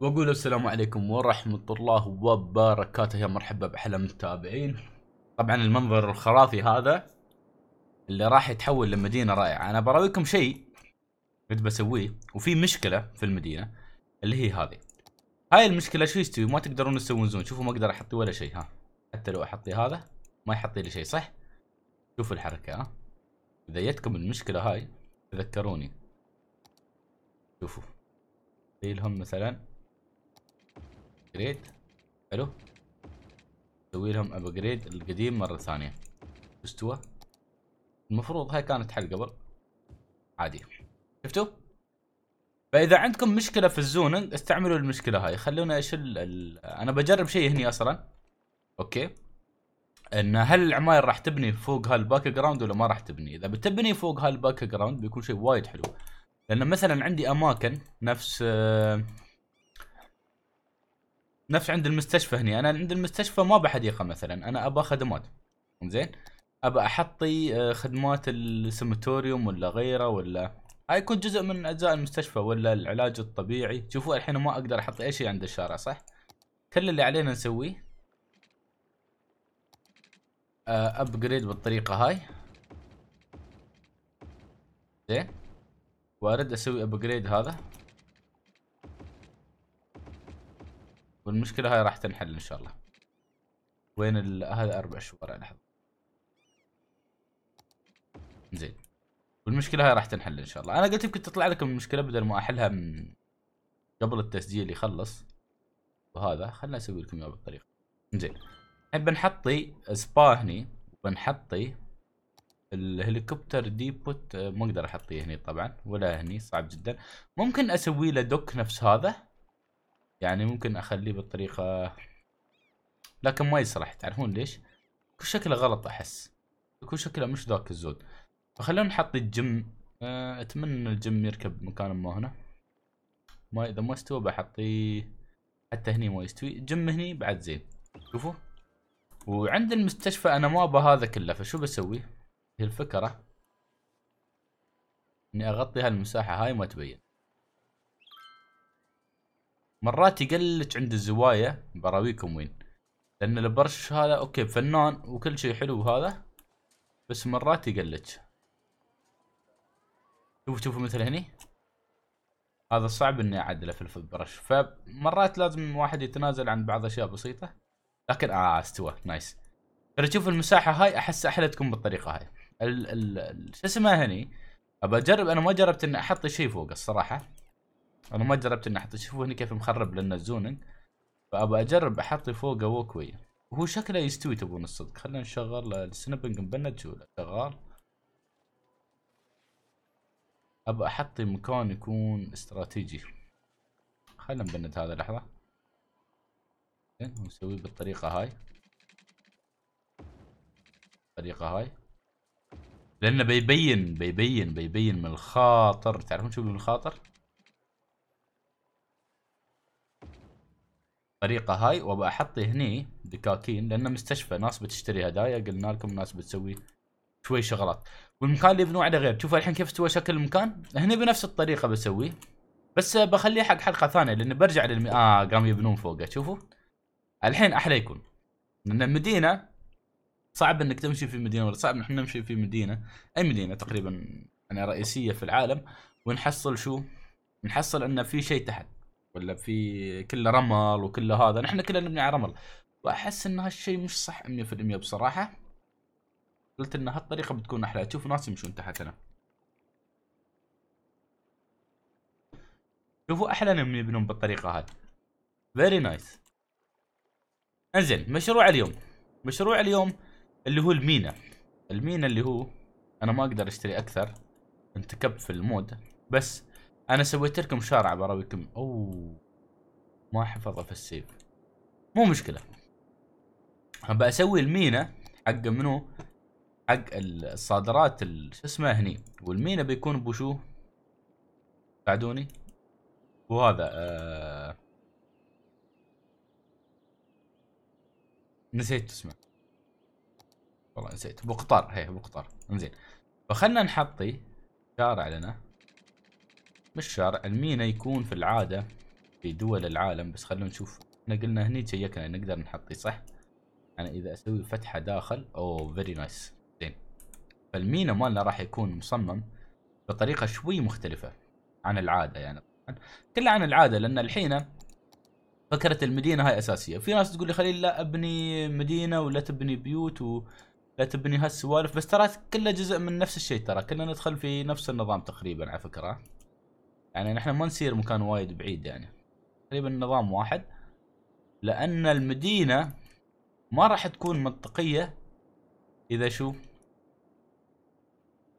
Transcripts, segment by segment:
واقول السلام عليكم ورحمه الله وبركاته يا مرحبا باحلى متابعين طبعا المنظر الخرافي هذا اللي راح يتحول لمدينه رائعه انا براويكم شيء كنت بسويه وفي مشكله في المدينه اللي هي هذه هاي المشكله شو يستوي ما تقدرون تسوون زون شوفوا ما اقدر احط ولا شيء ها حتى لو احط هذا ما يحط لي شيء صح شوفوا الحركه ها اذا جتكم المشكله هاي تذكروني شوفوا لهم مثلا ابجريد حلو نسوي لهم ابجريد القديم مره ثانيه استوى المفروض هاي كانت حل قبل عادي شفتوا فاذا عندكم مشكله في الزوننج استعملوا المشكله هاي خلونا اشل ال... انا بجرب شيء هني اصلا اوكي ان هل العماير راح تبني فوق هالباك جراوند ولا ما راح تبني اذا بتبني فوق هالباك جراوند بيكون شيء وايد حلو لان مثلا عندي اماكن نفس آه، نفس عند المستشفى هني انا عند المستشفى ما بحديقه مثلا انا ابى آه، خدمات زين ابى احطي خدمات السمتوريوم ولا غيره ولا هاي يكون جزء من اجزاء المستشفى ولا العلاج الطبيعي شوفوا الحين ما اقدر احط اي شيء عند الشارع صح كل اللي علينا نسويه ابجريد آه، بالطريقه هاي زين وارد اسوي ابجريد هذا والمشكلة هاي راح تنحل ان شاء الله وين ال... هذا اربع شوارع لحظة زين والمشكلة هاي راح تنحل ان شاء الله انا قلت يمكن تطلع لكم المشكلة بدل ما احلها من قبل التسجيل يخلص وهذا خلنا اسوي لكم اياه بالطريقة زين الحين بنحطي سبا هني وبنحطي الهليكوبتر ديبوت ما اقدر احطيه هني طبعا ولا هني صعب جدا ممكن اسوي له دوك نفس هذا يعني ممكن اخليه بالطريقة لكن ما يصلح تعرفون ليش؟ كل شكله غلط احس كل شكله مش ذاك الزود فخلونا نحط الجم آه، اتمنى ان الجم يركب مكان ما هنا ما اذا ما استوى بحطيه حتى هني ما يستوي جم هني بعد زين شوفوا وعند المستشفى انا ما ابى هذا كله فشو بسوي هي الفكرة اني اغطي هالمساحة هاي ما تبين مرات يقلج عند الزوايا براويكم وين لان البرش هذا اوكي فنان وكل شيء حلو هذا بس مرات يقلج شوف شوفوا مثل هني هذا صعب اني اعدله في البرش فمرات لازم واحد يتنازل عن بعض اشياء بسيطه لكن اه استوى نايس شوف المساحه هاي احس تكون بالطريقه هاي ال ال شو اسمه هني ابى اجرب انا ما جربت اني احط شيء فوق الصراحه انا ما جربت اني احط شوفوا هنا كيف مخرب لنا الزوننج فابى اجرب احط فوقه ووكوي واي هو شكله يستوي تبون الصدق خلينا نشغل السنابنج مبند شو شغال ابى احط مكان يكون استراتيجي خلينا نبند هذا لحظة ونسويه بالطريقة هاي الطريقة هاي لانه بيبين بيبين بيبين من الخاطر تعرفون شو من الخاطر الطريقه هاي وبحط هني دكاكين لان مستشفى ناس بتشتري هدايا قلنا لكم ناس بتسوي شوي شغلات والمكان اللي بنوع عليه غير شوفوا الحين كيف استوى شكل المكان هني بنفس الطريقه بسويه بس بخليه حق حلقه ثانيه لان برجع للم اه قام يبنون فوقه شوفوا الحين احلى يكون لان المدينه صعب انك تمشي في مدينه ولا صعب نحن نمشي في مدينه اي مدينه تقريبا يعني رئيسيه في العالم ونحصل شو نحصل ان في شيء تحت ولا في كله رمل وكله هذا نحن كلنا نبني على رمل واحس ان هالشيء مش صح 100% بصراحه قلت ان هالطريقه بتكون احلى تشوف ناس يمشون تحتنا شوفوا احلى انهم يبنون بالطريقه هاي فيري نايس انزين مشروع اليوم مشروع اليوم اللي هو المينا المينا اللي هو انا ما اقدر اشتري اكثر انتكب في المود بس انا سويت لكم شارع براويكم اوه ما حفظه في السيف مو مشكله بسوي المينا حق منو حق الصادرات شو اسمه هني والمينا بيكون بوشو ساعدوني وهذا آه... نسيت اسمه والله نسيت ابو قطار هي ابو قطار انزين فخلنا نحطي شارع لنا بالشرع المينا يكون في العادة في دول العالم بس خلونا نشوف احنا قلنا هني تشيكنا يعني نقدر نحطي صح انا يعني اذا اسوي فتحة داخل اوه فيري نايس زين فالمينا مالنا راح يكون مصمم بطريقة شوي مختلفة عن العادة يعني كلها عن العادة لان الحين فكرة المدينة هاي اساسية في ناس تقول لي خليل لا ابني مدينة ولا تبني بيوت و... لا تبني هالسوالف بس ترى كله جزء من نفس الشيء ترى كلنا ندخل في نفس النظام تقريبا على فكره يعني نحن ما نسير مكان وايد بعيد يعني تقريبا نظام واحد لان المدينه ما راح تكون منطقيه اذا شو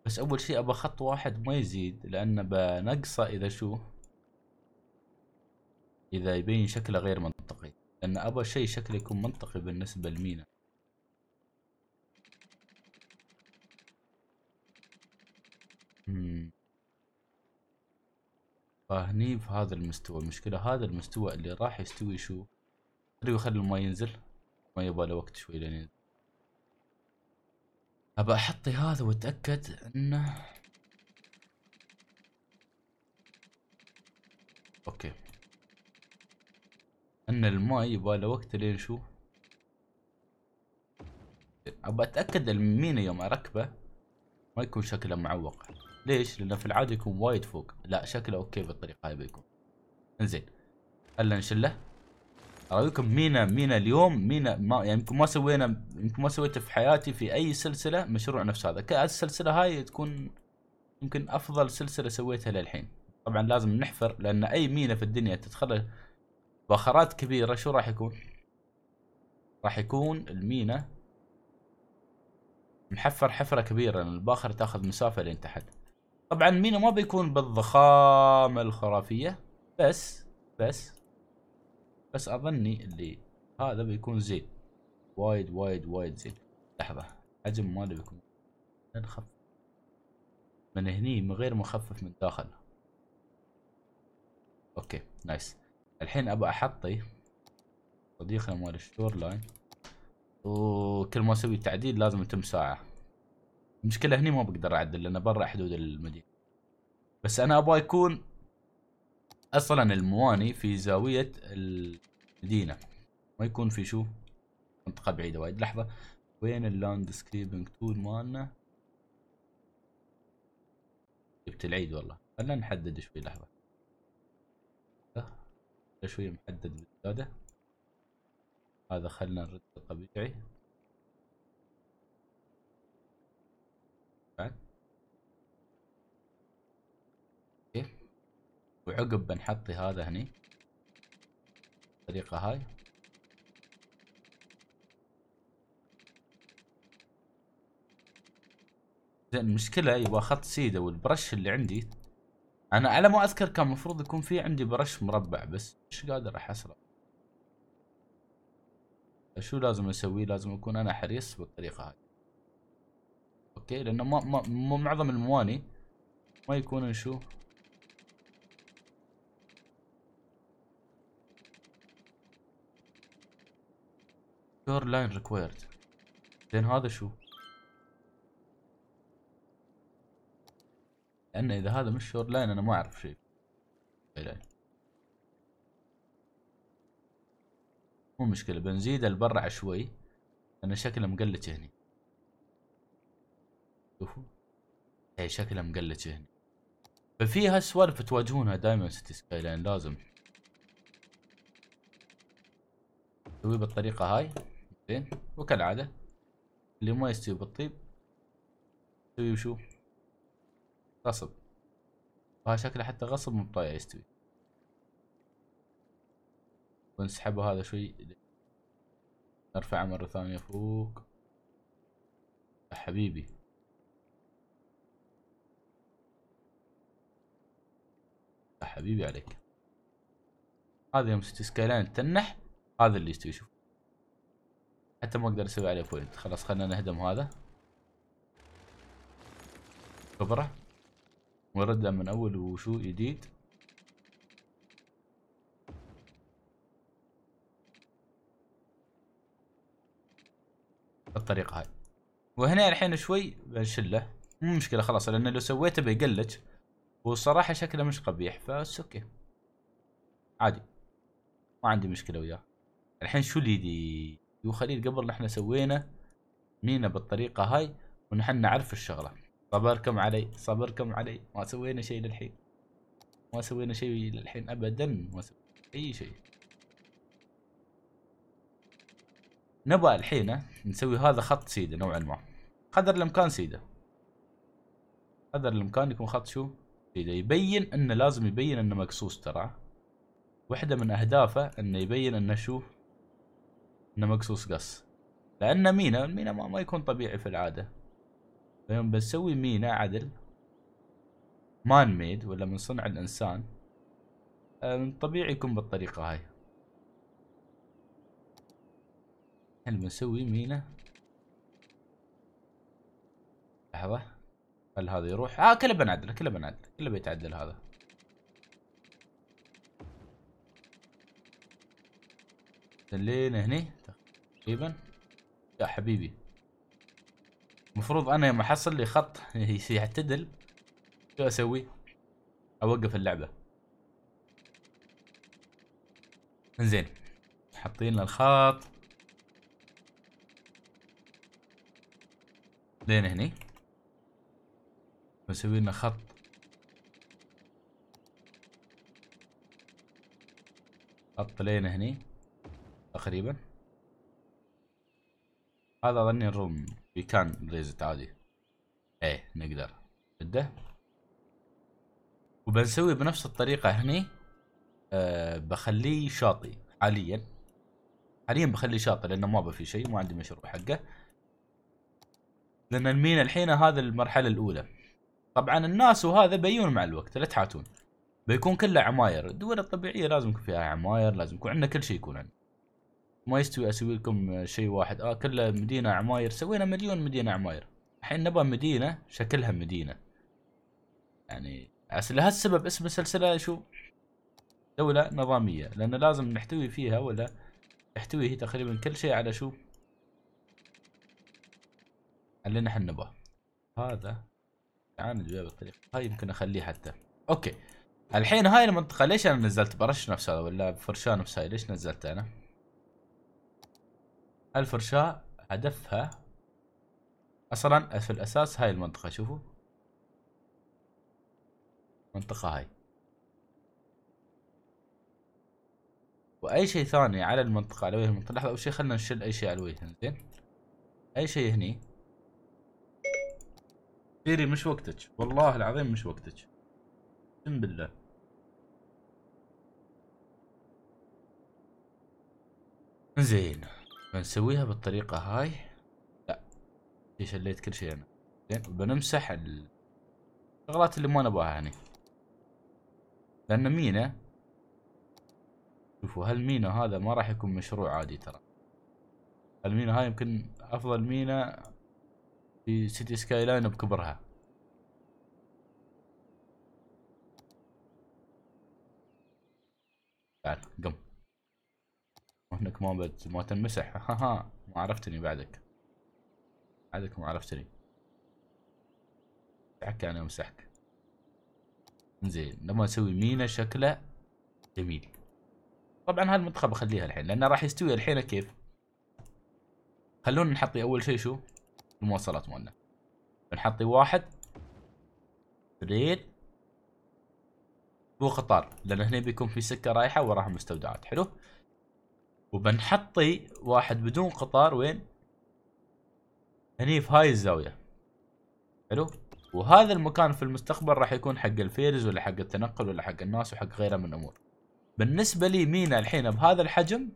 بس اول شيء ابى خط واحد ما يزيد لان بنقصه اذا شو اذا يبين شكله غير منطقي لان ابى شيء شكله يكون منطقي بالنسبه لمينا امم فهني بهذا المستوى المشكلة هذا المستوى اللي راح يستوي شو خليه يخلي الماء ينزل ما يبغى وقت شوي لين ينزل ابى احطي هذا واتاكد انه اوكي ان الماء يبغى له وقت لين شو ابى اتاكد المينا يوم اركبه ما يكون شكله معوق ليش؟ لأنه في العادة يكون وايد فوق لا شكله أوكي بالطريقة هاي بيكون انزين خلنا نشله أراويكم مينا مينا اليوم مينا ما يعني يمكن ما سوينا يمكن ما سويته في حياتي في أي سلسلة مشروع نفس هذا السلسلة هاي تكون يمكن أفضل سلسلة سويتها للحين طبعا لازم نحفر لأن أي مينا في الدنيا تدخل بخرات كبيرة شو راح يكون؟ راح يكون المينا محفر حفرة كبيرة لأن الباخرة تاخذ مسافة لين تحت طبعا مينو ما بيكون بالضخامه الخرافيه بس بس بس اظني اللي هذا بيكون زين وايد وايد وايد زين لحظه حجم ماله بيكون نخفف من هني من غير مخفف من داخل اوكي نايس الحين ابى احطي صديقنا مال الشور لاين وكل ما اسوي تعديل لازم تم ساعه المشكله هني ما بقدر اعدل لانه برا حدود المدينه بس انا ابغى يكون اصلا المواني في زاويه المدينه ما يكون في شو منطقه بعيده وايد لحظه وين اللاند سكريبنج تول مالنا جبت العيد والله خلنا نحدد شوي لحظه أه، شوي محدد بالزياده هذا خلنا نرد طبيعي بعد اوكي وعقب بنحط هذا هني بالطريقة هاي زين المشكلة يبغى أيوة، خط سيدة والبرش اللي عندي انا على ما اذكر كان المفروض يكون في عندي برش مربع بس مش قادر احصله شو لازم اسوي لازم اكون انا حريص بالطريقة هاي اوكي لانه ما, ما, معظم المواني ما يكونوا شو شور لاين ريكويرد زين هذا شو لان اذا هذا مش شور لاين انا ما اعرف شيء مو مشكلة بنزيد البرع شوي لأن شكله مقلت هني شوفوا هي إيه، شكله مقلج هنا ففي هالسوالف تواجهونها دائما سيتي سكاي لان لازم تسوي بالطريقة هاي زين وكالعادة اللي ما يستوي بالطيب تسوي شو غصب وهذا شكله حتى غصب مو بطايع يستوي ونسحبه هذا شوي نرفعه مرة ثانية فوق حبيبي أه، حبيبي عليك هذا يوم سكاي لاين تنح هذا اللي تشوف حتى ما اقدر اسوي عليه بوينت خلاص خلينا نهدم هذا كبره ونرده من اول وشو جديد بالطريقه هاي وهنا الحين شوي بنشله مو مشكله خلاص لان لو سويته بيقلج والصراحه شكله مش قبيح بس اوكي عادي ما عندي مشكله وياه الحين شو اللي وخليل قبل نحن سوينا مينا بالطريقه هاي ونحن نعرف الشغله صبركم علي صبركم علي ما سوينا شيء للحين ما سوينا شيء للحين ابدا ما سوينا اي شيء نبغى الحين نسوي هذا خط سيده نوعا ما قدر الامكان سيده قدر الامكان يكون خط شو إذا يبين أنه لازم يبين أنه مقصوص ترى واحدة من أهدافه أنه يبين أنه شو أنه مقصوص قص لأن مينا مينا ما, ما يكون طبيعي في العادة فيوم بسوي مينا عدل مان ميد ولا من صنع الإنسان طبيعي يكون بالطريقة هاي هل بنسوي مينا لحظة هل هذا يروح اه كله بنعدله كله بنعدله كله بيتعدل هذا لين هني تقريبا يا حبيبي المفروض انا لما احصل لي خط يعتدل شو اسوي؟ اوقف اللعبه انزين حاطين لنا الخط لين هني بسوي لنا خط خط لين هني تقريبا هذا ظني الروم بيكان كان ريزت عادي ايه نقدر بده وبنسوي بنفس الطريقة هني أه بخليه شاطي حاليا حاليا بخليه شاطي لانه ما في شيء ما عندي مشروع حقه لان المينا الحين هذا المرحلة الاولى طبعا الناس وهذا بيون مع الوقت لا تحاتون بيكون كله عماير الدول الطبيعيه لازم يكون فيها عماير لازم يكون عندنا كل شيء يكون عندنا ما يستوي اسوي لكم شيء واحد اه كله مدينه عماير سوينا مليون مدينه عماير الحين نبغى مدينه شكلها مدينه يعني لهالسبب اسم السلسله شو دولة نظامية لأن لازم نحتوي فيها ولا تحتوي هي تقريبا كل شيء على شو اللي نحن نبغاه هذا عامل الجواب الطريق هاي يمكن اخليه حتى اوكي الحين هاي المنطقه ليش انا نزلت برش نفس هذا ولا فرشاه نفس هاي ليش نزلت انا الفرشاه هدفها اصلا في الاساس هاي المنطقه شوفوا المنطقه هاي واي شيء ثاني على المنطقه على وجه المنطقه لحظه اول شيء خلينا نشيل اي شيء على وجه زين اي شيء هني فيري مش وقتك والله العظيم مش وقتك اقسم بالله زين بنسويها بالطريقة هاي لا شليت كل شيء انا زين وبنمسح الشغلات اللي ما نباها هني لان مينا شوفوا هالمينا هذا ما راح يكون مشروع عادي ترى المينا هاي يمكن افضل مينا في سيتي سكاي لاين بكبرها تعال قم وهناك ما بد ما تنمسح ها ها ما عرفتني بعدك بعدك ما عرفتني تحكي انا امسحك زين لما اسوي مينا شكله جميل طبعا هالمنتخب اخليها الحين لانه راح يستوي الحين كيف خلونا نحطي اول شيء شو المواصلات مالنا بنحطي واحد ريل وقطار لان هنا بيكون في سكه رايحه وراها مستودعات حلو وبنحطي واحد بدون قطار وين هني في هاي الزاويه حلو وهذا المكان في المستقبل راح يكون حق الفيرز ولا حق التنقل ولا حق الناس وحق غيره من الامور بالنسبه لي مينا الحين بهذا الحجم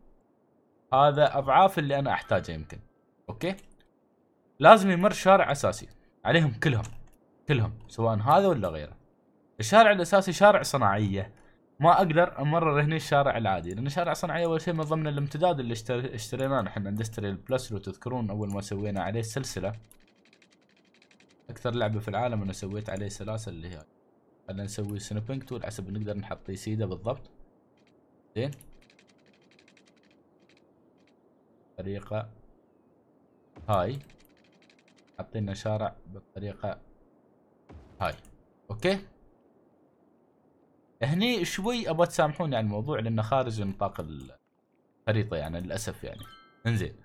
هذا اضعاف اللي انا احتاجه يمكن اوكي لازم يمر شارع اساسي عليهم كلهم كلهم سواء هذا ولا غيره الشارع الاساسي شارع صناعيه ما اقدر امرر هنا الشارع العادي لان شارع صناعيه اول شيء من ضمن الامتداد اللي اشتري اشتريناه نحن اندستري بلس لو تذكرون اول ما سوينا عليه سلسله اكثر لعبه في العالم انا سويت عليه سلاسل اللي هي خلينا نسوي سنوبينج تول حسب نقدر نحط سيده بالضبط زين طريقه هاي حاطين شارع بالطريقة هاي اوكي هني شوي ابغى تسامحوني عن الموضوع لانه خارج نطاق الخريطة يعني للاسف يعني انزين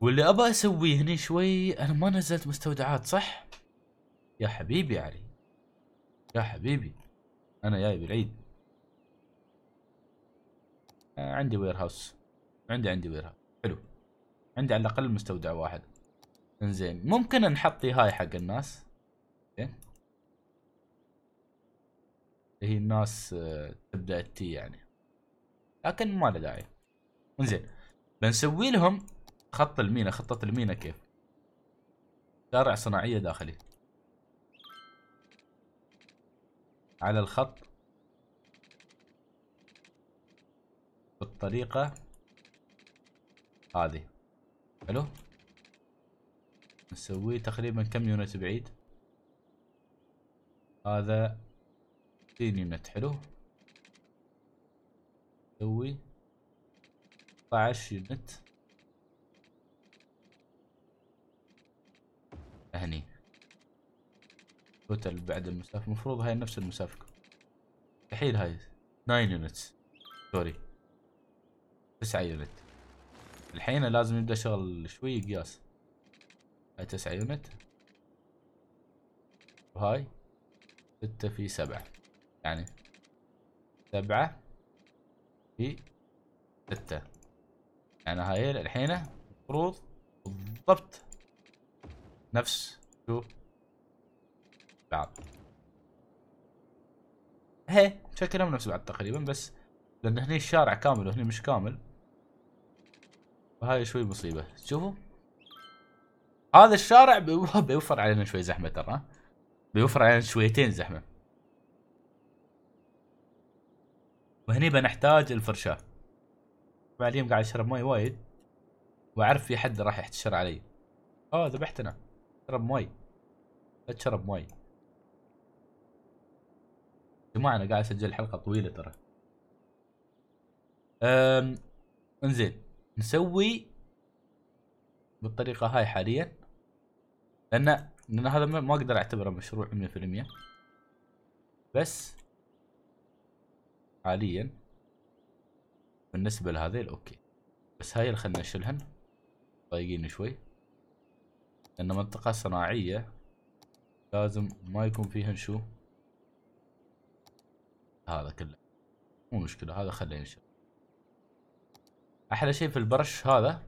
واللي ابغى اسويه هني شوي انا ما نزلت مستودعات صح؟ يا حبيبي علي يا حبيبي انا جاي بالعيد آه، عندي وير هاوس عندي عندي وير هاوس حلو عندي على الاقل مستودع واحد انزين ممكن نحطي هاي حق الناس اللي هي الناس آه، تبدا تي يعني لكن ما له داعي انزين بنسوي لهم خط المينا خطة المينا كيف شارع صناعية داخلي على الخط بالطريقة هذه حلو نسوي تقريبا كم يونت بعيد هذا 60 يونت حلو نسوي 16 يونت هني توتال بعد المسافة المفروض هاي نفس المسافة مستحيل هاي 9 يونت سوري 9 يونت الحين لازم يبدأ شغل شوي قياس تسعة يونت وهاي ستة في سبعة يعني سبعة في ستة يعني هاي الحين المفروض بالضبط نفس شو بعض هي شكلهم نفس بعض تقريبا بس لان هني الشارع كامل وهني مش كامل فهاي شوي مصيبة شوفوا هذا الشارع بيوفر علينا شوي زحمه ترى بيوفر علينا شويتين زحمه وهني بنحتاج الفرشاه طبعا اليوم قاعد اشرب ماي وايد واعرف في حد راح يحتشر علي اه ذبحتنا اشرب ماي اشرب ماي جماعة انا قاعد اسجل حلقة طويلة ترى انزين نسوي بالطريقة هاي حاليا لان لان هذا ما اقدر اعتبره مشروع 100% بس حاليا بالنسبة لهذيل اوكي بس هاي اللي خلنا نشيلهن ضايقين شوي لان منطقة صناعية لازم ما يكون فيهن شو هذا كله مو مشكلة هذا خلينا ينشل احلى شيء في البرش هذا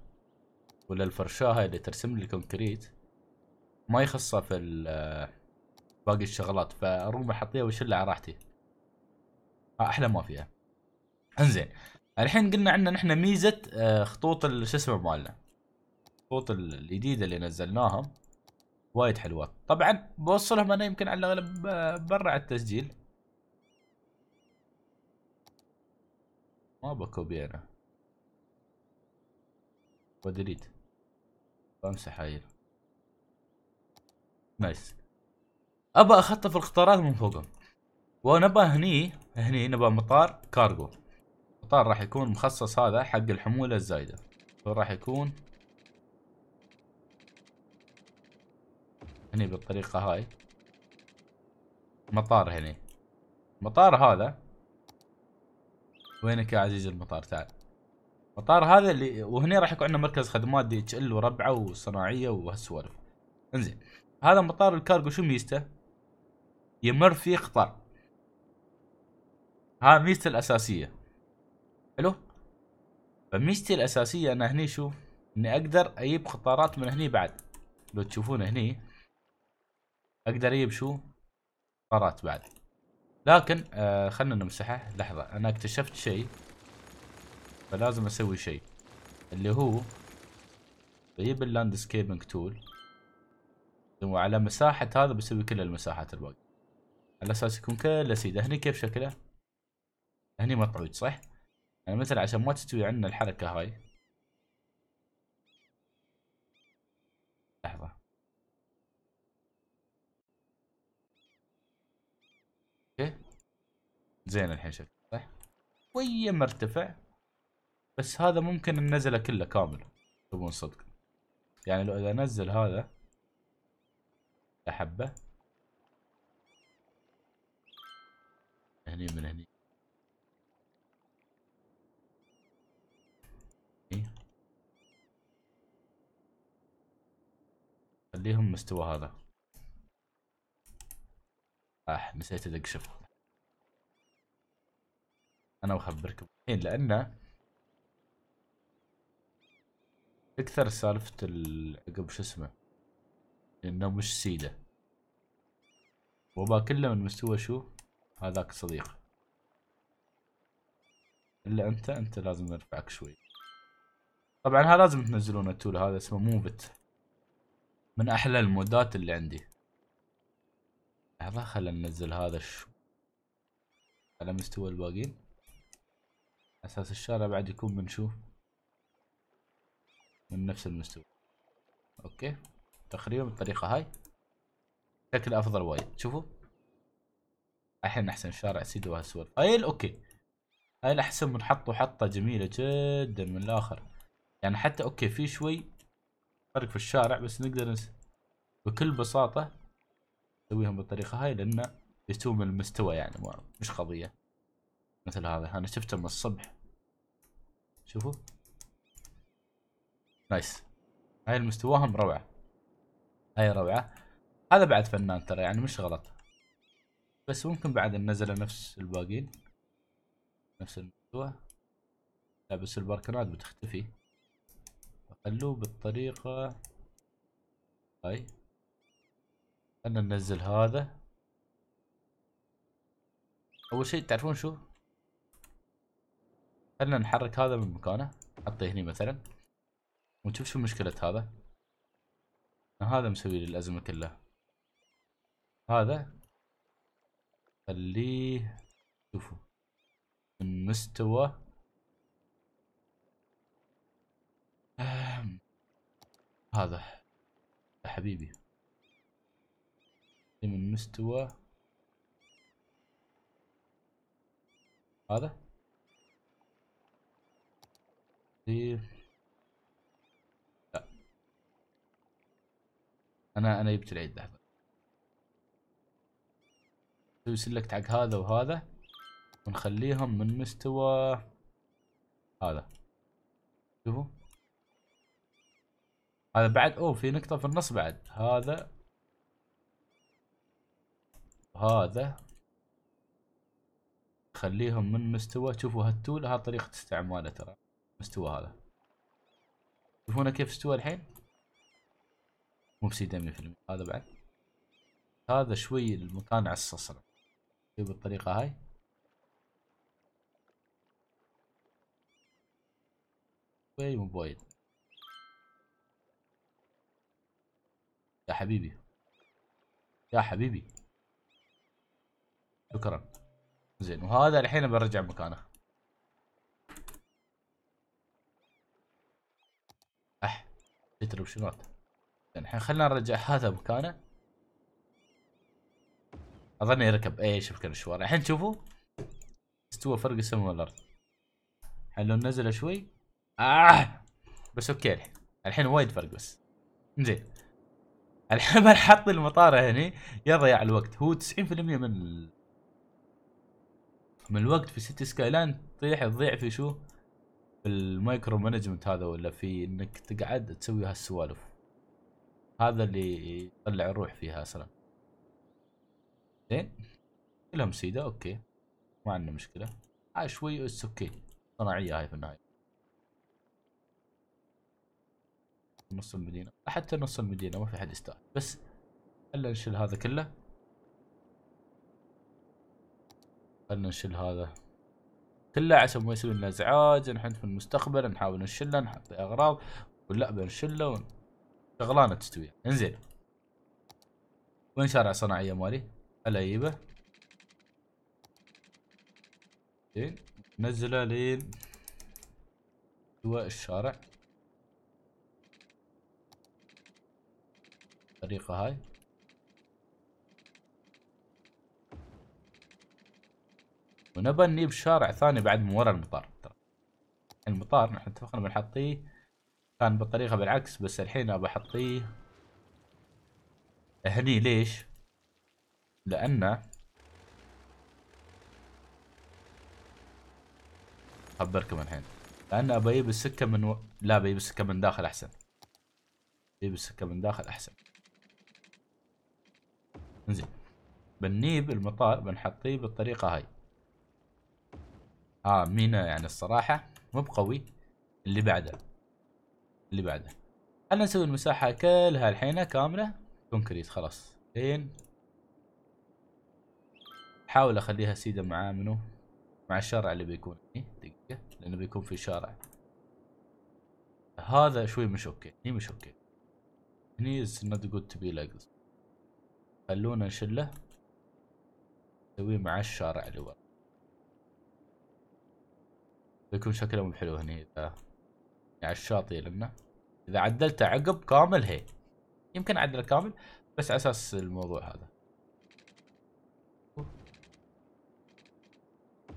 ولا الفرشاة هاي اللي ترسم لي الكونكريت ما يخصه في باقي الشغلات فاروح بحطيها وشلها على راحتي آه، احلى ما فيها انزين الحين قلنا عندنا نحن ميزه آه، خطوط شو اسمه مالنا الخطوط الجديده اللي نزلناها وايد حلوه طبعا بوصلهم انا يمكن على الاغلب آه، برا على التسجيل ما بكوبي انا وديليت بمسح هاي نايس ابى اخطف القطارات من فوقهم ونبى هني هني نبى مطار كارغو مطار راح يكون مخصص هذا حق الحموله الزايده راح يكون هني بالطريقه هاي مطار هني المطار هذا وينك يا عزيزي المطار تعال المطار هذا اللي وهني راح يكون عندنا مركز خدمات دي اتش ال وربعه وصناعيه وهالسوالف انزين هذا مطار الكارغو شو ميزته؟ يمر في قطار ها ميزته الاساسيه حلو فميزتي الاساسيه انا هني شوف اني اقدر اجيب قطارات من هني بعد لو تشوفون هني اقدر اجيب شو قطارات بعد لكن آه خلنا نمسحه لحظه انا اكتشفت شيء فلازم اسوي شيء اللي هو بجيب اللاندسكيبنج تول وعلى مساحة هذا بسوي كل المساحات الباقية على اساس يكون كله سيده هني كيف شكله؟ هني مطعود صح؟ يعني مثلا عشان ما تستوي عندنا الحركة هاي لحظة اوكي زين الحين شكله صح؟ شوية مرتفع بس هذا ممكن ننزله كله كامل تبون صدق يعني لو اذا انزل هذا حبة هني من هني إيه. خليهم مستوى هذا اح آه، نسيت ادق شفت انا بخبركم الحين لانه أكثر سالفة عقب شو اسمه لأنه مش سيدة وباكله من مستوى شو هذاك صديق إلا أنت أنت لازم نرفعك شوي طبعا ها لازم تنزلون التول هذا اسمه موفت من أحلى المودات اللي عندي لحظة خلنا ننزل هذا شو على مستوى الباقين أساس الشارع بعد يكون من شو من نفس المستوى أوكي تقريبا بالطريقه هاي شكل افضل وايد شوفوا الحين احسن شارع سيدي واسود هاي اوكي هاي الاحسن من حطه جميله جدا من الاخر يعني حتى اوكي في شوي فرق في الشارع بس نقدر نس... بكل بساطه نسويهم بالطريقه هاي لان يتوم المستوى يعني ما مش قضيه مثل هذا انا شفته من الصبح شوفوا نايس هاي المستواهم روعه هاي روعة هذا بعد فنان ترى يعني مش غلط بس ممكن بعد ننزله نفس الباقين نفس المستوى لا بس الباركنات بتختفي خلوه بالطريقة هاي خلنا ننزل هذا اول شيء تعرفون شو خلنا نحرك هذا من مكانه حطه هني مثلا ونشوف شو مشكلة هذا هذا مسوي لي الأزمة كلها هذا خليه شوفوا من مستوى هذا يا حبيبي من مستوى هذا كثير انا انا جبت العيد لحظه نسوي سلكت حق هذا وهذا ونخليهم من مستوى هذا شوفوا هذا بعد اوه في نقطة في النص بعد هذا وهذا خليهم من مستوى شوفوا هالتول ها طريقة استعماله ترى مستوى هذا شوفونا كيف استوى الحين مو مفسده 100% هذا بعد هذا شوي المكان عصصنا بالطريقه هاي شوي مو بوايد يا حبيبي يا حبيبي شكرا زين وهذا الحين برجع مكانه اح تترب شنو الحين خلينا نرجع هذا مكانه اظني ركب اي شوف كان مشوار الحين شوفوا استوى فرق السماء والارض الحين لو نزله شوي آه بس اوكي الحين الحين وايد فرق بس زين الحين بنحط المطار هني يضيع الوقت هو 90% من من الوقت في سيتي سكاي لاين تطيح تضيع في شو؟ في المايكرو مانجمنت هذا ولا في انك تقعد تسوي هالسوالف هذا اللي يطلع الروح فيها اصلا زين كلهم سيدا اوكي ما عندنا مشكله هاي شوي اتس اوكي صناعيه هاي في النهايه نص المدينه حتى نص المدينه ما في حد يستاهل بس خلنا نشيل هذا كله خلنا نشيل هذا كله عشان ما يسوي لنا ازعاج نحن في المستقبل نحاول نشله نحط اغراض ولا بنشله ون... شغلانه تستوي انزين وين شارع صناعيه مالي؟ هلا يبه زين نزله لين جوا الشارع الطريقه هاي ونبى نجيب شارع ثاني بعد من ورا المطار المطار نحن اتفقنا بنحطيه كان بالطريقة بالعكس بس الحين ابى احطيه هني ليش؟ لأنه اخبركم الحين لأن ابى اجيب السكة من و... لا بجيب السكة من داخل أحسن بجيب السكة من داخل أحسن زين بنيب المطار بنحطيه بالطريقة هاي آه مينا يعني الصراحة مو بقوي اللي بعده اللي بعده خلنا نسوي المساحة كلها الحين كاملة كونكريت خلاص لين حاول اخليها سيدة مع منو مع الشارع اللي بيكون هني إيه، دقيقة لانه بيكون في شارع هذا شوي مش اوكي هني مش اوكي هني is not good to be like خلونا نشله نسويه مع الشارع اللي ورا بيكون شكله مو حلو هني على يعني الشاطئ لنا اذا عدلته عقب كامل هي يمكن اعدله كامل بس على اساس الموضوع هذا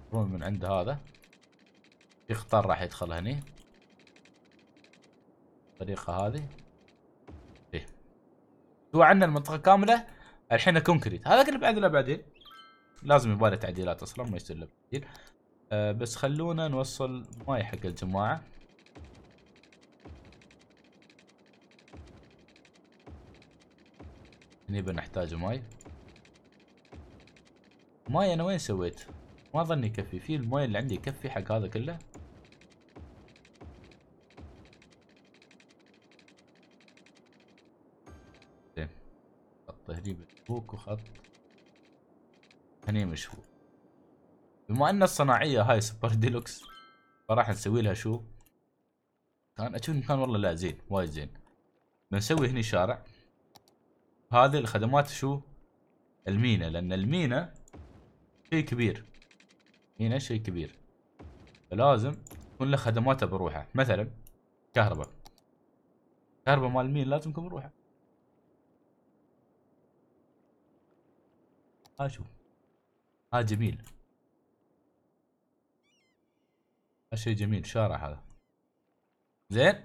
يخرجون من عند هذا في خطر راح يدخل هني الطريقة هذه ايه هو عندنا المنطقة كاملة الحين كونكريت هذا كله بعدله بعدين لازم يبالي تعديلات اصلا ما يصير له أه بس خلونا نوصل ماي حق الجماعة هني بنحتاج ماي ماي انا وين سويت ما ظني يكفي في الماي اللي عندي يكفي حق هذا كله زين خط هني مشبوك وخط هني مشبوك بما ان الصناعيه هاي سوبر ديلوكس فراح نسوي لها شو كان اشوف كان والله لا زين وايد زين بنسوي هني شارع هذه الخدمات شو المينا لان المينا شيء كبير هنا شيء كبير فلازم تكون له خدماته بروحه مثلا كهرباء كهرباء مال مين لازم يكون بروحه ها شوف ها جميل ها شيء جميل شارع هذا زين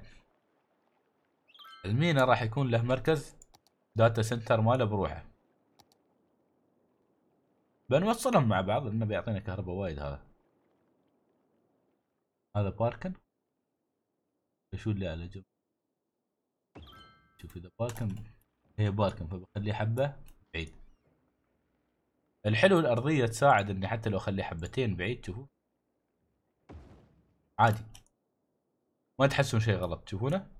المينا راح يكون له مركز داتا سنتر ماله بروحه بنوصلهم مع بعض لانه بيعطينا كهرباء وايد هذا هذا باركن شو اللي على جنب شوف اذا باركن هي باركن فبخليه حبه بعيد الحلو الارضيه تساعد اني حتى لو اخليه حبتين بعيد شوفوا عادي ما تحسون شيء غلط تشوفونه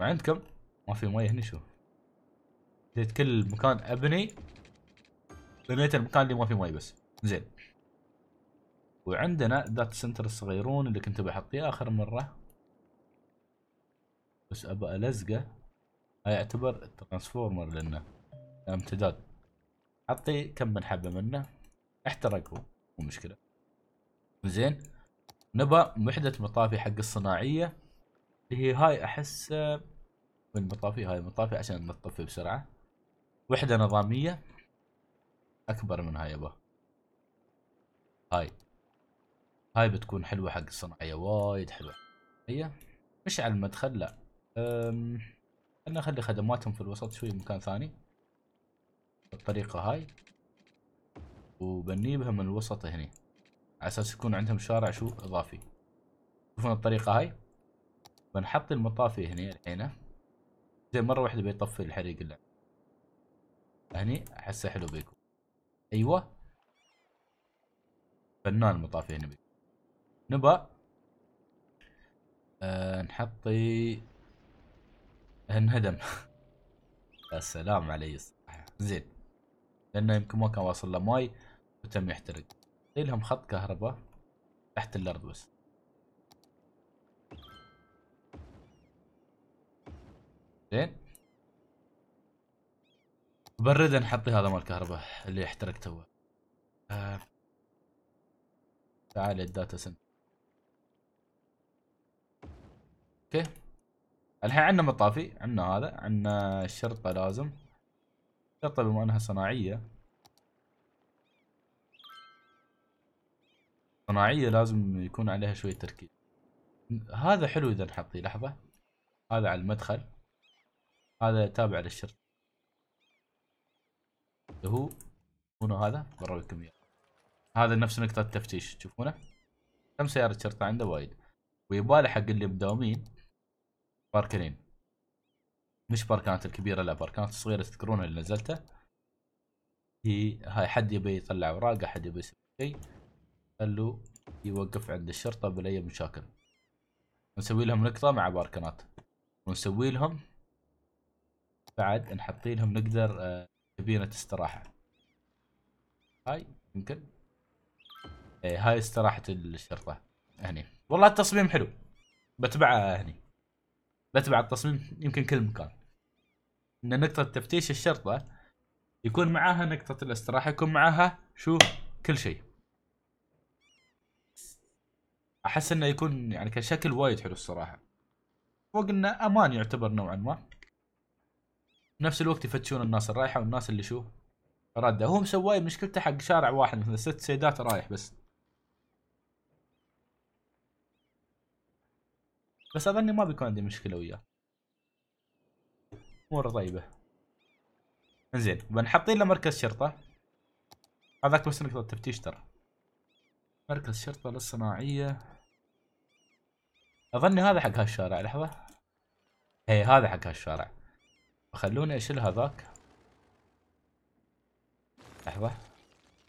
وعندكم ما في مي هنا شوف بديت كل مكان ابني بنيت المكان اللي ما فيه ماي بس زين وعندنا ذات سنتر الصغيرون اللي كنت بحطيه اخر مره بس ابى الزقه هاي يعتبر الترانسفورمر لنا امتداد حطي كم من حبه منه احترق هو مو مشكله زين نبى وحده مطافي حق الصناعيه اللي هي هاي احس من مطافي هاي مطافي عشان نطفي بسرعه وحدة نظامية أكبر من هاي يابا هاي هاي بتكون حلوة حق الصناعية وايد حلوة هي مش على المدخل لا خلنا نخلي خدماتهم في الوسط شوي مكان ثاني بالطريقة هاي وبنيبها من الوسط هني على اساس يكون عندهم شارع شو اضافي شوفون الطريقة هاي بنحط المطافي هني الحين زي مرة واحدة بيطفي الحريق اللي هني احسه حلو بيكون ايوه فنان مطافي هنا بيكون نبا أه نحطي انهدم السلام علي الصراحة زين لانه يمكن ما كان واصل له ماي وتم يحترق حطي لهم خط كهرباء تحت الارض بس زين برد نحط هذا مال الكهرباء اللي احترق توه آه. تعال الداتا سنتر اوكي الحين عندنا مطافي عندنا هذا عندنا الشرطه لازم الشرطه بما انها صناعيه صناعيه لازم يكون عليها شويه تركيز هذا حلو اذا نحطيه لحظه هذا على المدخل هذا تابع للشرطه اللي هو هنا هذا برا لكم اياه هذا نفس نقطة التفتيش تشوفونه كم سيارة شرطة عنده وايد ويباله حق اللي مداومين باركرين مش باركانات الكبيرة لا باركانات الصغيرة تذكرونها اللي نزلته هي هاي حد يبي يطلع اوراق حد يبي يسوي شيء خلو يوقف عند الشرطة بلا اي مشاكل نسوي لهم نقطة مع باركنات ونسوي لهم بعد نحطي لهم نقدر آه، تبينا استراحة هاي يمكن ايه هاي استراحة الشرطة هني والله التصميم حلو بتبعه هني بتبع التصميم يمكن كل مكان ان نقطة تفتيش الشرطة يكون معاها نقطة الاستراحة يكون معاها شو كل شيء احس انه يكون يعني كشكل وايد حلو الصراحة فوق انه امان يعتبر نوعا ما نفس الوقت يفتشون الناس الرايحه والناس اللي شو راده هو مسواي مشكلته حق شارع واحد مثلا ست سيدات رايح بس بس اظني ما بيكون عندي مشكله وياه اموره طيبه زين بنحطين له مركز شرطه هذاك بس نقطه تفتيش ترى مركز شرطه للصناعيه اظني هذا حق هالشارع لحظه اي هذا حق هالشارع خلوني اشيل هذاك لحظة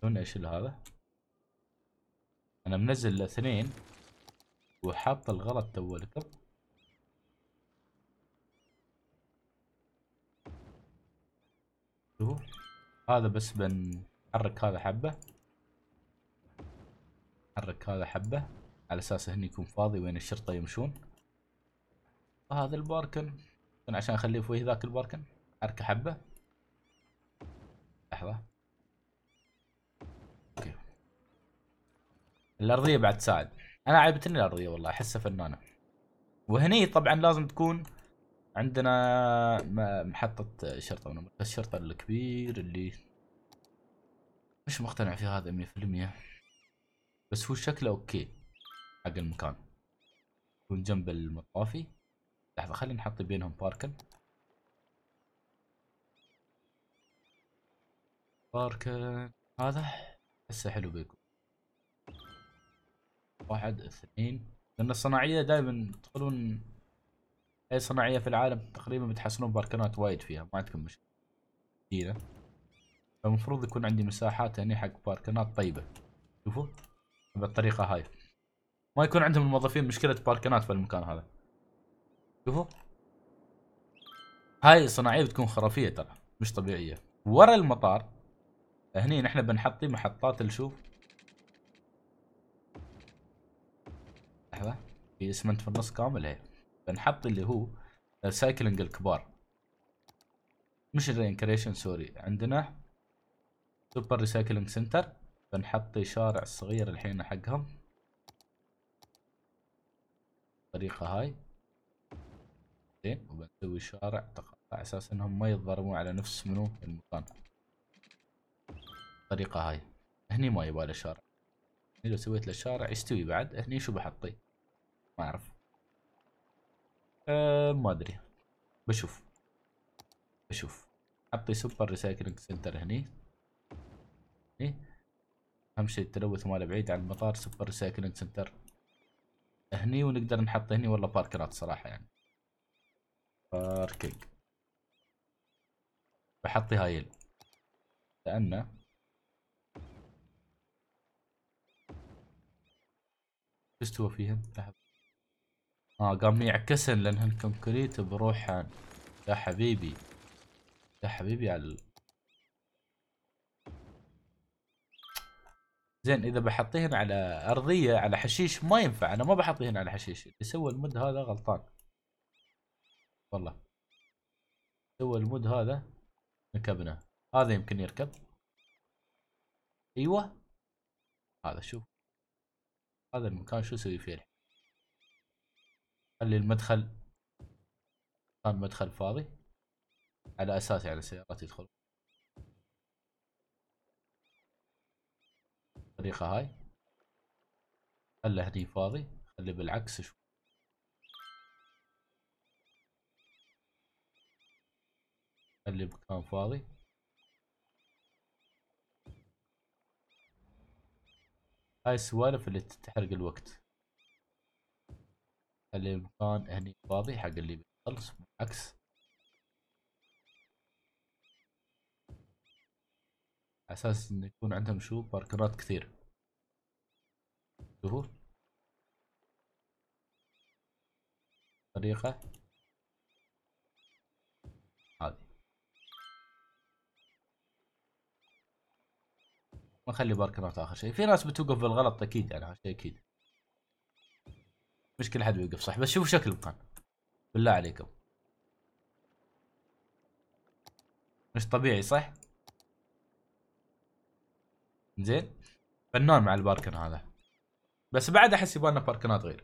خلوني اشيل هذا انا منزل الاثنين وحاط الغلط تو الكب هذا بس بنحرك هذا حبة حرك هذا حبة على اساس هني يكون فاضي وين الشرطة يمشون وهذا الباركن عشان اخليه في وجه ذاك البركن اركه حبه لحظه اوكي الارضيه بعد تساعد انا عجبتني الارضيه والله احسها فنانه وهني طبعا لازم تكون عندنا محطة شرطة من مركز الشرطة الكبير اللي مش مقتنع في هذا مية في المية بس هو شكله اوكي حق المكان يكون جنب المطافي لحظة خلينا نحط بينهم باركل باركل هذا هسه حلو بيكون واحد اثنين لأن الصناعية دائما تدخلون أي صناعية في العالم تقريبا بتحصلون باركنات وايد فيها ما عندكم مشكلة كثيرة فالمفروض يكون عندي مساحات هني حق باركنات طيبة شوفوا بالطريقة هاي ما يكون عندهم الموظفين مشكلة باركنات في المكان هذا شوفوا هاي الصناعيه بتكون خرافيه ترى مش طبيعيه ورا المطار هني نحن بنحطي محطات الشو لحظه في اسمنت في النص كامل هي بنحط اللي هو السايكلينج الكبار مش الرينكريشن سوري عندنا سوبر ريسايكلينج سنتر بنحط شارع صغير الحين حقهم الطريقة هاي زين وبنسوي شارع تقاطع اساس انهم ما يتضاربون على نفس منو المكان الطريقة هاي هني ما يبغى له شارع هني لو سويت له شارع يستوي بعد هني شو بحطي ما اعرف أه ما ادري بشوف بشوف حطي سوبر ريسايكلينج سنتر هني هني إيه؟ اهم شيء التلوث ماله بعيد عن المطار سوبر ريسايكلينج سنتر هني ونقدر نحط هني والله باركرات صراحة يعني باركينج بحطي هاي لأنه استوى فيهن لحظة اه قام يعكسن لان هالكونكريت بروحهن يا حبيبي يا حبيبي على زين اذا بحطيهن على ارضيه على حشيش ما ينفع انا ما بحطيهن على حشيش اللي سوى المد هذا غلطان والله سوى المود هذا ركبنا هذا يمكن يركب ايوه هذا شوف هذا المكان شو اسوي فيه خلي المدخل كان مدخل فاضي على اساس يعني السيارات يدخل الطريقة هاي خله هني فاضي خلي بالعكس شوي اللي مكان فاضي هاي السوالف اللي تحرق الوقت خلي المكان هني فاضي حق اللي بيخلص بالعكس اساس انه يكون عندهم شو باركرات كثير شوفوا طريقة نخلي بارك نوت اخر شيء في ناس بتوقف بالغلط اكيد يعني شيء اكيد مشكلة حد بيوقف صح بس شوف شكل المكان بالله عليكم مش طبيعي صح زين فنان مع الباركن هذا بس بعد احس يبغى لنا باركنات غير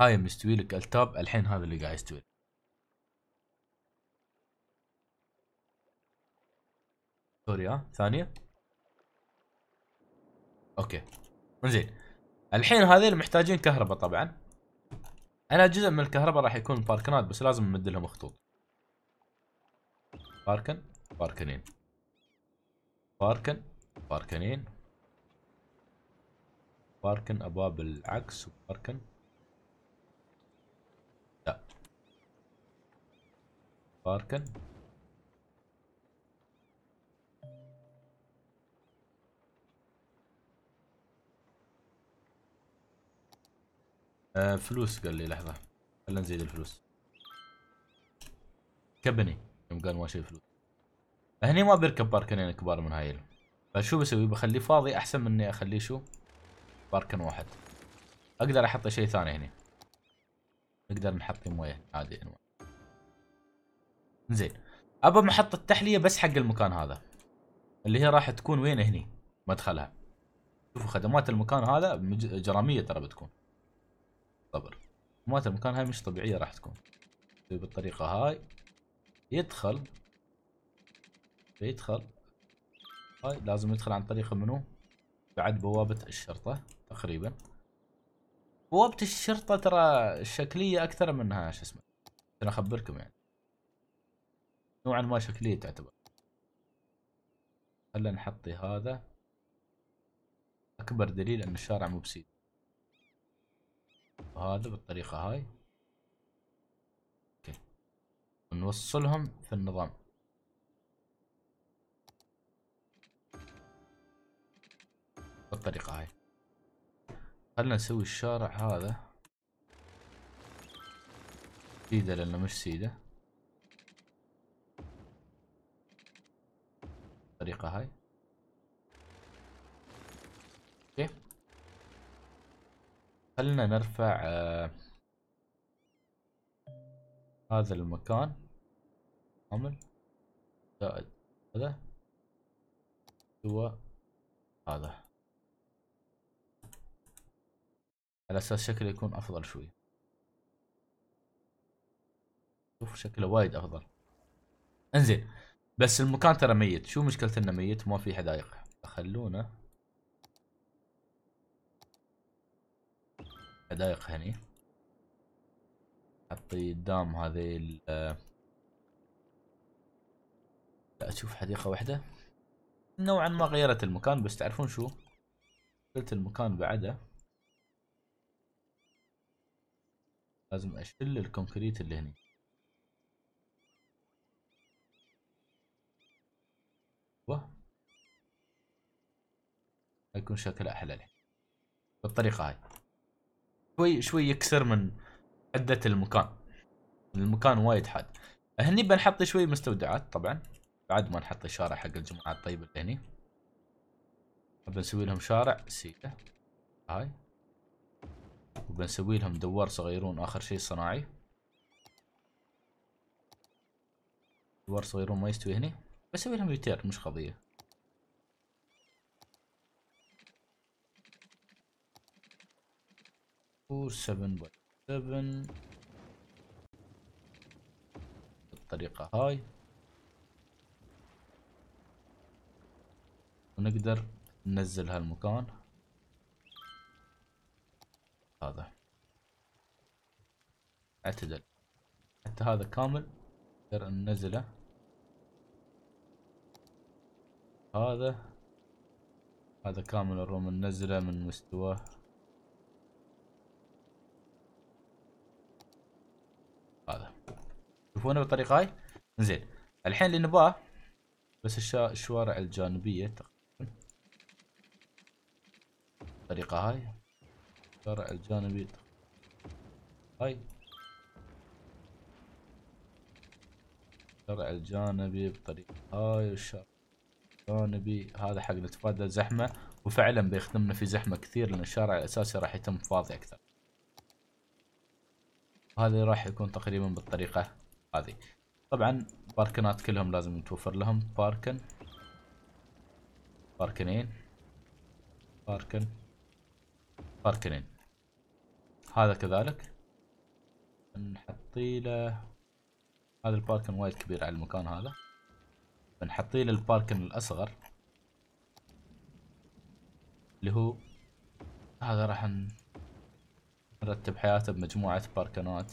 هاي مستوي لك التاب الحين هذا اللي قاعد يستوي سوري ها ثانيه اوكي زين الحين هذيل محتاجين كهرباء طبعا انا جزء من الكهرباء راح يكون باركنات بس لازم نمد لهم خطوط باركن باركنين باركن باركنين باركن ابواب العكس وباركن باركن آه، فلوس قال لي لحظة خلينا نزيد الفلوس كبني يوم قال ما شيء فلوس هني ما بيركب باركنين كبار من هايل فشو بسوي بخليه فاضي احسن من اني اخليه شو باركن واحد اقدر احط شيء ثاني هني نقدر نحط مويه عادي يعني زين ابى محطه تحليه بس حق المكان هذا اللي هي راح تكون وين هني مدخلها شوفوا خدمات المكان هذا جراميه ترى بتكون صبر خدمات المكان هاي مش طبيعيه راح تكون بالطريقه هاي يدخل يدخل هاي لازم يدخل عن طريق منو بعد بوابه الشرطه تقريبا بوابه الشرطه ترى شكليه اكثر منها شو اسمه عشان اخبركم يعني نوعا ما شكلية تعتبر خلنا نحطي هذا أكبر دليل أن الشارع مو بسيط وهذا بالطريقة هاي اوكي ونوصلهم في النظام بالطريقة هاي خلنا نسوي الشارع هذا سيدة لأنه مش سيدة الطريقة هاي اوكي خلينا نرفع آه هذا المكان عمل زائد هذا هو هذا على اساس شكله يكون افضل شوي شوف شكله وايد افضل انزين بس المكان ترى ميت شو مشكلته انه ميت ما في حدائق خلونا حدائق هني حطي قدام هذي ال اشوف حديقه واحده نوعا ما غيرت المكان بس تعرفون شو قلت المكان بعده لازم اشل الكونكريت اللي هني يكون شكله احلى لي بالطريقه هاي شوي شوي يكسر من حده المكان المكان وايد حاد هني بنحط شوي مستودعات طبعا بعد ما نحط الشارع حق الجماعه الطيبه اللي هني بنسوي لهم شارع سيكه هاي وبنسوي لهم دوار صغيرون اخر شيء صناعي دوار صغيرون ما يستوي هني بسوي لهم يوتيرن مش قضيه 7 باي 7 بالطريقة هاي ونقدر ننزل هالمكان هذا اعتدل حتى هذا كامل نقدر ننزله هذا هذا كامل الروم ننزله من مستواه تشوفونه بالطريقه هاي زين الحين اللي نباه بس الشوارع الجانبيه تقريبا الطريقه هاي الشارع الجانبي هاي الشارع الجانبي بطريقة هاي والشارع الجانبي هذا حق نتفادى الزحمه وفعلا بيخدمنا في زحمه كثير لان الشارع الاساسي راح يتم فاضي اكثر هذا راح يكون تقريبا بالطريقه هذه طبعا باركنات كلهم لازم نتوفر لهم باركن باركنين باركن باركنين هذا كذلك نحطي له هذا الباركن وايد كبير على المكان هذا بنحطي له الباركن الاصغر اللي هو هذا راح نرتب حياته بمجموعة باركنات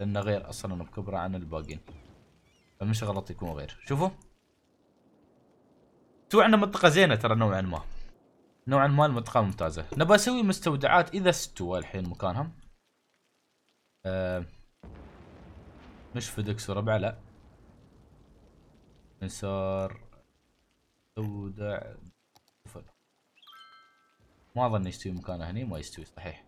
لانه غير اصلا بكبره عن الباقين فمش غلط يكون غير شوفوا تو عندنا منطقة زينة ترى نوعا ما نوعا ما المنطقة ممتازة نبى اسوي مستودعات اذا استوى الحين مكانهم أه مش فدكس وربعه لا مسار مستودع ما اظن يستوي مكانه هني ما يستوي صحيح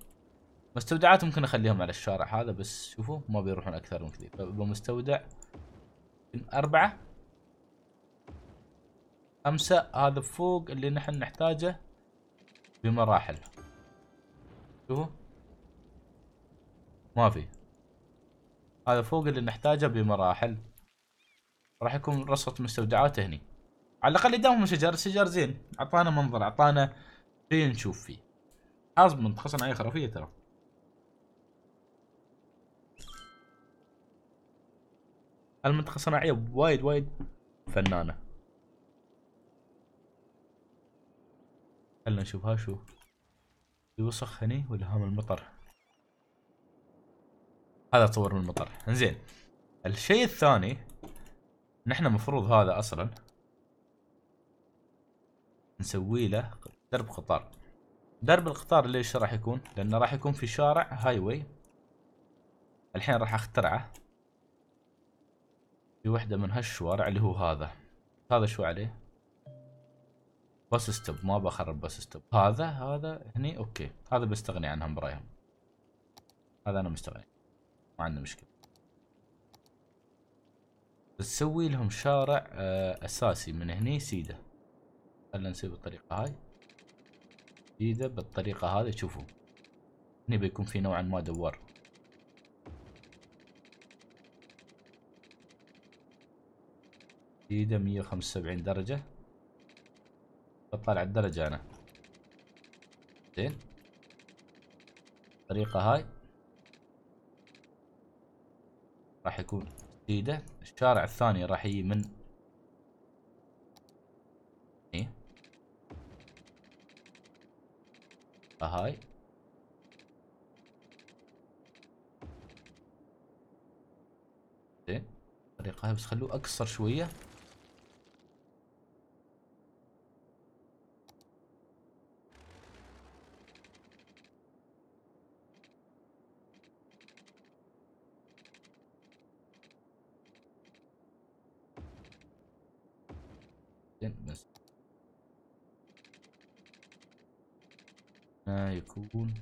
مستودعات ممكن اخليهم على الشارع هذا بس شوفوا ما بيروحون اكثر من كذي فبمستودع اربعة خمسة هذا فوق اللي نحن نحتاجه بمراحل شوفوا ما في هذا فوق اللي نحتاجه بمراحل راح يكون رصة مستودعات هني على الاقل قدامهم شجر الشجر زين اعطانا منظر اعطانا شيء نشوف فيه لازم من تخصصنا اي خرافيه ترى المنطقه الصناعيه وايد وايد فنانه خلنا نشوفها شو يوسخ هني ولا هم المطر هذا تصور من المطر انزين الشيء الثاني نحن مفروض هذا اصلا نسوي له درب قطار درب القطار ليش راح يكون لانه راح يكون في شارع هاي واي الحين راح اخترعه في وحدة من هالشوارع اللي هو هذا هذا شو عليه باس ستوب ما بخرب باس ستوب هذا هذا هني اوكي هذا بستغني عنهم برايهم هذا انا مستغني ما عندي مشكلة بتسوي لهم شارع آه، اساسي من هني سيده خلينا نسوي بالطريقه هاي سيده بالطريقه هذه شوفوا هني بيكون في نوعا ما دوار جديدة 175 درجة بطلع الدرجة أنا زين الطريقة هاي راح يكون جديدة الشارع الثاني راح يجي من إيه هاي زين الطريقة هاي بس خلوه أقصر شوية بس هنا يكون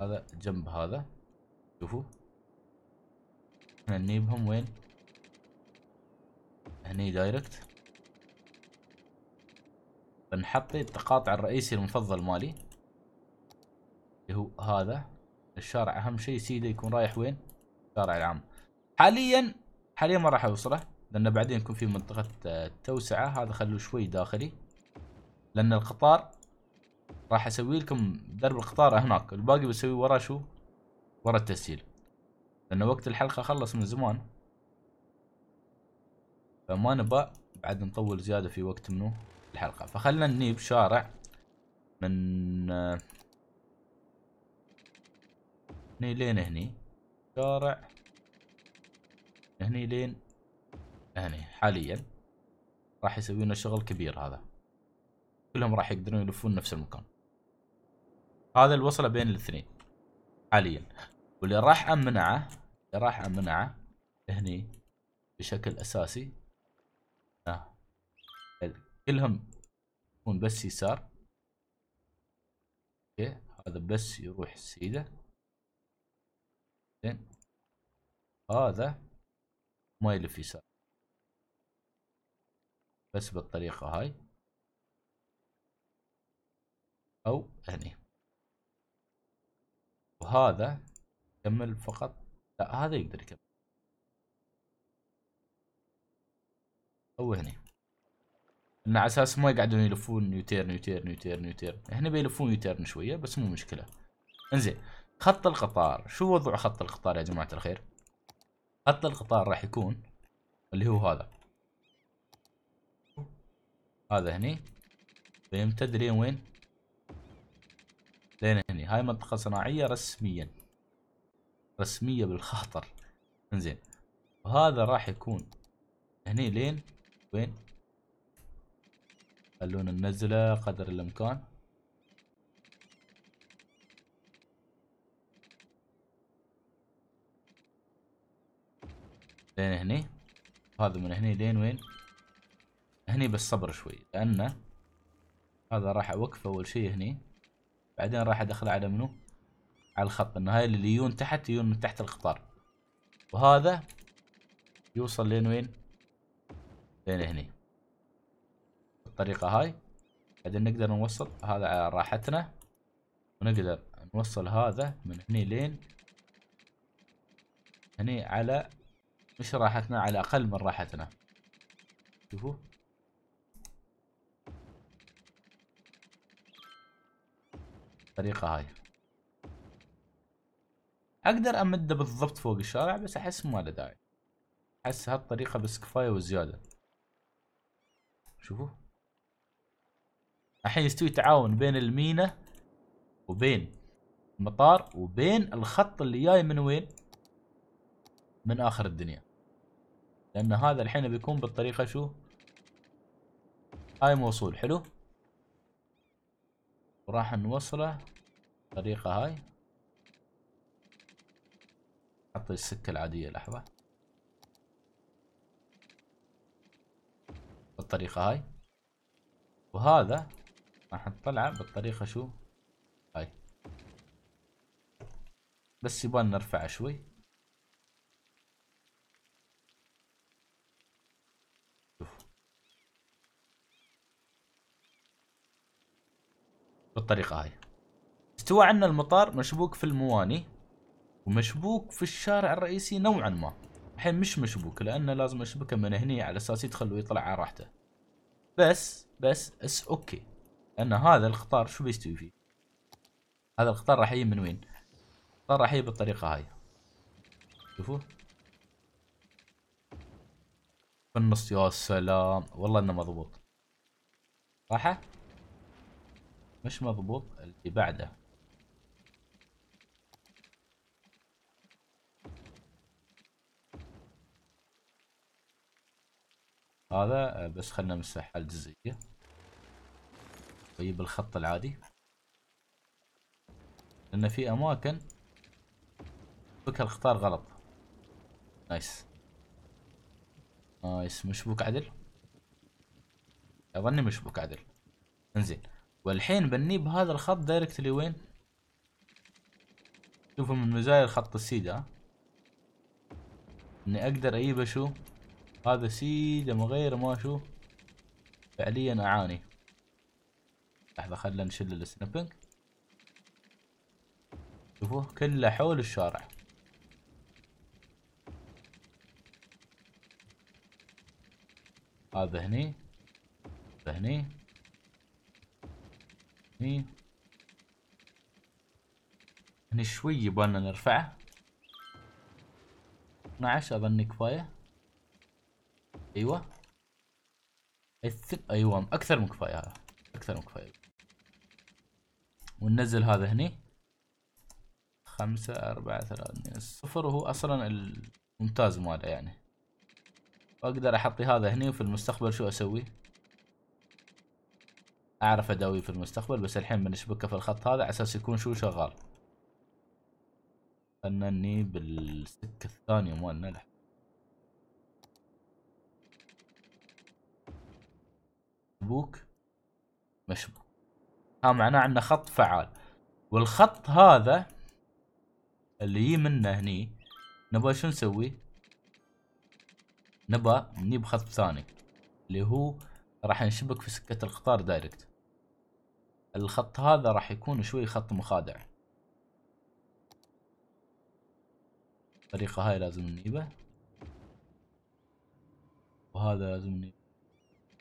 هذا جنب هذا شوفوا احنا نجيبهم وين هني دايركت بنحط التقاطع الرئيسي المفضل مالي اللي هو هذا الشارع اهم شيء سيده يكون رايح وين الشارع العام حاليا حاليا ما راح اوصله لأن بعدين يكون في منطقة آه، توسعة هذا خلوه شوي داخلي لأن القطار راح أسوي لكم درب القطار هناك الباقي بسوي ورا شو ورا التسهيل لأن وقت الحلقة خلص من زمان فما نبى بعد نطول زيادة في وقت منه الحلقة فخلنا نجيب شارع من آه، هني لين هني شارع هني لين يعني حاليا راح يسوي لنا شغل كبير هذا كلهم راح يقدرون يلفون نفس المكان هذا الوصله بين الاثنين حاليا واللي راح امنعه اللي راح امنعه هني بشكل اساسي آه. كلهم يكون بس يسار اوكي هذا بس يروح سيده زين هذا ما يلف يسار بس بالطريقة هاي أو هني يعني. وهذا يكمل فقط لا هذا يقدر يكمل أو هني إن على أساس ما يقعدون يلفون نيوتير نيوتير نيوتير نيوتير هنا بيلفون يوتيرن شوية بس مو مشكلة انزين خط القطار شو وضع خط القطار يا جماعة الخير خط القطار راح يكون اللي هو هذا هذا هني بيمتد طيب، لين وين لين هني هاي منطقة صناعية رسميا رسمية بالخاطر انزين وهذا راح يكون هني لين وين خلونا ننزله قدر الامكان لين هني هذا من هني لين وين هني بالصبر شوي لأنه هذا راح أوقف أول شيء هني بعدين راح أدخله على منو على الخط إنه هاي اللي يجون تحت يجون من تحت القطار وهذا يوصل لين وين لين هني بالطريقة هاي بعدين نقدر نوصل هذا على راحتنا ونقدر نوصل هذا من هني لين هني على مش راحتنا على أقل من راحتنا شوفوا الطريقه هاي اقدر امده بالضبط فوق الشارع بس احس ما له داعي احس هالطريقة بس كفاية وزيادة شوفوا الحين يستوي تعاون بين المينا وبين المطار وبين الخط اللي جاي من وين من اخر الدنيا لان هذا الحين بيكون بالطريقة شو هاي موصول حلو وراح نوصله الطريقة هاي حط السكة العادية لحظة بالطريقة هاي وهذا راح نطلعه بالطريقة شو هاي بس يبان نرفعه شوي بالطريقه هاي استوى عنا المطار مشبوك في المواني ومشبوك في الشارع الرئيسي نوعا ما الحين مش مشبوك لانه لازم اشبكه من هني على اساس يدخل ويطلع على راحته بس بس اس اوكي لان هذا القطار شو بيستوي فيه هذا القطار راح يجي من وين القطار راح يجي بالطريقه هاي شوفوا في النص يا سلام والله انه مضبوط صح مش مضبوط اللي بعده هذا آه، بس خلنا نمسح الجزئية طيب الخط العادي لأن في أماكن فك اختار غلط نايس نايس مشبوك عدل أظني مشبوك عدل انزين والحين بنيه بهذا الخط دايركتلي وين شوفوا من مزايا الخط السيدة اني اقدر اجيبه شو هذا سيدة مغير ما شو فعليا اعاني لحظة خلنا نشل السنابنج شوفوا كله حول الشارع هذا هني هذا هني هني هني شوي يبغالنا نرفعه 12 اظن كفايه ايوه الثق ايوه اكثر من كفايه هذا اكثر من كفايه وننزل هذا هني خمسة أربعة ثلاثة صفر وهو أصلا الممتاز ماله يعني وأقدر أحطي هذا هني وفي المستقبل شو أسوي اعرف اداويه في المستقبل بس الحين بنشبكه في الخط هذا على اساس يكون شو شغال خلني بالسكه الثانيه مالنا لحق مشبوك مشبوك ها معناه عندنا خط فعال والخط هذا اللي يجي منه هني نبى شو نسوي نبى نجيب خط ثاني اللي هو راح نشبك في سكة القطار دايركت الخط هذا راح يكون شوي خط مخادع الطريقة هاي لازم نجيبه وهذا لازم نجيبه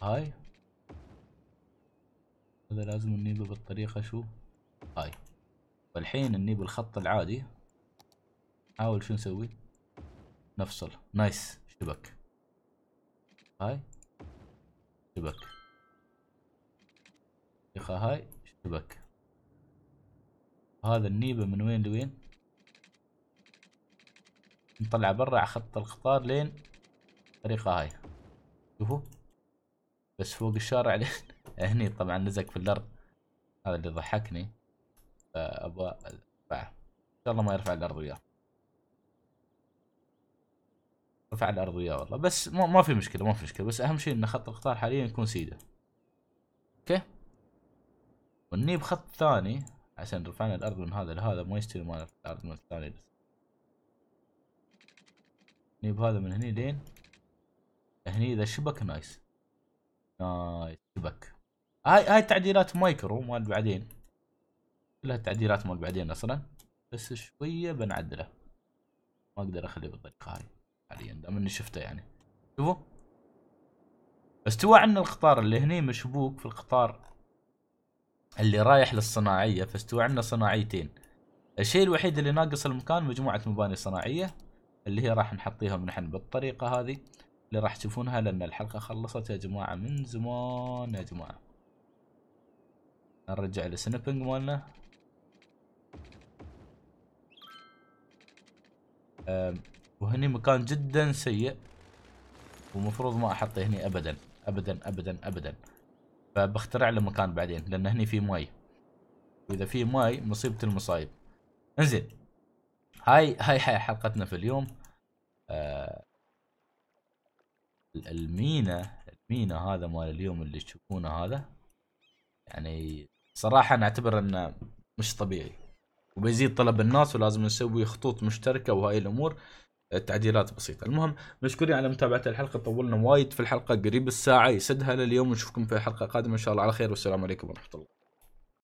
هاي هذا لازم نجيبه بالطريقة شو هاي والحين نجيب الخط العادي نحاول شو نسوي نفصل نايس شبك هاي شبك الطريقة هاي شبك هذا النيبة من وين لوين نطلع برا على خط القطار لين الطريقة هاي شوفوا بس فوق الشارع لين هني طبعا لزق في الارض هذا اللي ضحكني فابغى ارفعه ان شاء الله ما يرفع الارض وياه رفع الارض وياه والله بس ما في مشكله ما في مشكله بس اهم شيء ان خط القطار حاليا يكون سيده ونجيب خط ثاني عشان رفعنا الارض من هذا لهذا ما يستوي مال الارض من الثاني بس نجيب هذا من هني لين هني اذا شبك نايس نايس شبك هاي هاي تعديلات مايكرو مال بعدين كلها تعديلات مال بعدين اصلا بس شويه بنعدله ما اقدر اخليه بالطريقه هاي حاليا دام اني شفته يعني شوفوا استوى عندنا القطار اللي هني مشبوك في القطار اللي رايح للصناعيه فاستوى عندنا صناعيتين الشيء الوحيد اللي ناقص المكان مجموعه مباني صناعيه اللي هي راح نحطيهم نحن بالطريقه هذه اللي راح تشوفونها لان الحلقه خلصت يا جماعه من زمان يا جماعه نرجع لسنبنج مالنا وهني مكان جدا سيء ومفروض ما احطه هني ابدا ابدا ابدا ابدا فبخترع له مكان بعدين لان هني في مي واذا في مي مصيبه المصايب انزين هاي هاي حلقتنا في اليوم آه المينا المينا هذا مال اليوم اللي تشوفونه هذا يعني صراحه نعتبر انه مش طبيعي وبيزيد طلب الناس ولازم نسوي خطوط مشتركه وهاي الامور تعديلات بسيطه المهم مشكورين على متابعه الحلقه طولنا وايد في الحلقه قريب الساعه يسدها لليوم ونشوفكم في حلقه قادمه ان شاء الله على خير والسلام عليكم ورحمه الله